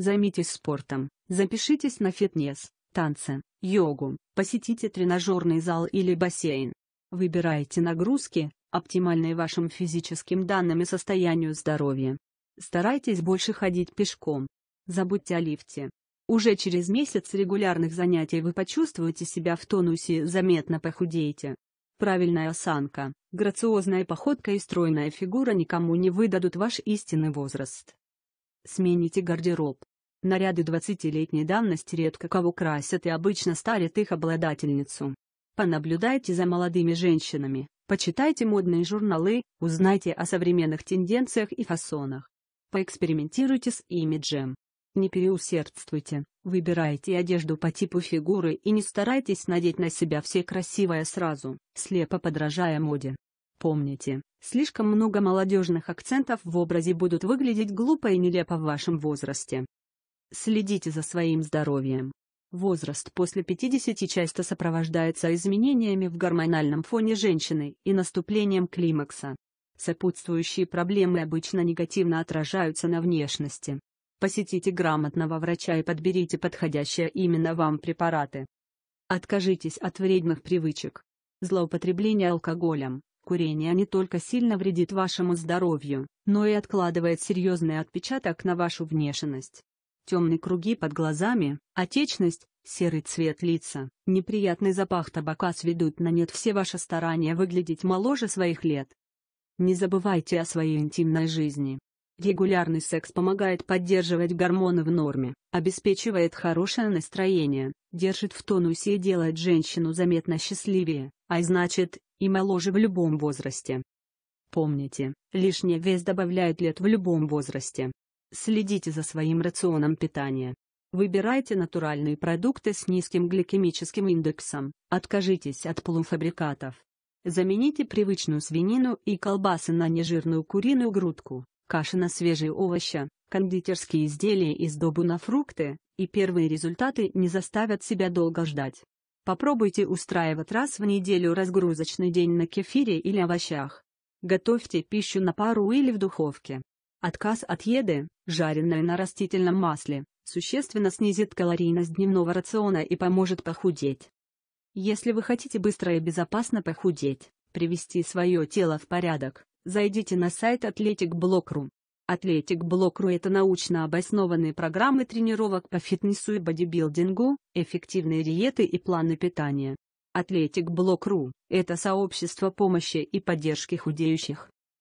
Займитесь спортом, запишитесь на фитнес, танцы, йогу, посетите тренажерный зал или бассейн. Выбирайте нагрузки, оптимальные вашим физическим данным и состоянию здоровья. Старайтесь больше ходить пешком. Забудьте о лифте. Уже через месяц регулярных занятий вы почувствуете себя в тонусе и заметно похудеете. Правильная осанка, грациозная походка и стройная фигура никому не выдадут ваш истинный возраст. Смените гардероб. Наряды двадцатилетней давности редко кого красят и обычно старят их обладательницу. Понаблюдайте за молодыми женщинами, почитайте модные журналы, узнайте о современных тенденциях и фасонах. Поэкспериментируйте с имиджем. Не переусердствуйте, выбирайте одежду по типу фигуры и не старайтесь надеть на себя все красивое сразу, слепо подражая моде. Помните, слишком много молодежных акцентов в образе будут выглядеть глупо и нелепо в вашем возрасте. Следите за своим здоровьем. Возраст после 50 часто сопровождается изменениями в гормональном фоне женщины и наступлением климакса. Сопутствующие проблемы обычно негативно отражаются на внешности. Посетите грамотного врача и подберите подходящие именно вам препараты. Откажитесь от вредных привычек. Злоупотребление алкоголем, курение не только сильно вредит вашему здоровью, но и откладывает серьезный отпечаток на вашу внешность темные круги под глазами, отечность, серый цвет лица, неприятный запах табака сведут на нет все ваши старания выглядеть моложе своих лет. Не забывайте о своей интимной жизни. Регулярный секс помогает поддерживать гормоны в норме, обеспечивает хорошее настроение, держит в тонусе и делает женщину заметно счастливее, а значит, и моложе в любом возрасте. Помните, лишний вес добавляет лет в любом возрасте. Следите за своим рационом питания. Выбирайте натуральные продукты с низким гликемическим индексом, откажитесь от полуфабрикатов. Замените привычную свинину и колбасы на нежирную куриную грудку, каши на свежие овощи, кондитерские изделия из сдобу на фрукты, и первые результаты не заставят себя долго ждать. Попробуйте устраивать раз в неделю разгрузочный день на кефире или овощах. Готовьте пищу на пару или в духовке. Отказ от еды, жареной на растительном масле, существенно снизит калорийность дневного рациона и поможет похудеть. Если вы хотите быстро и безопасно похудеть, привести свое тело в порядок, зайдите на сайт Athletic Block.ru. Athletic Block.ru – это научно обоснованные программы тренировок по фитнесу и бодибилдингу, эффективные диеты и планы питания. Athletic Block.ru – это сообщество помощи и поддержки худеющих.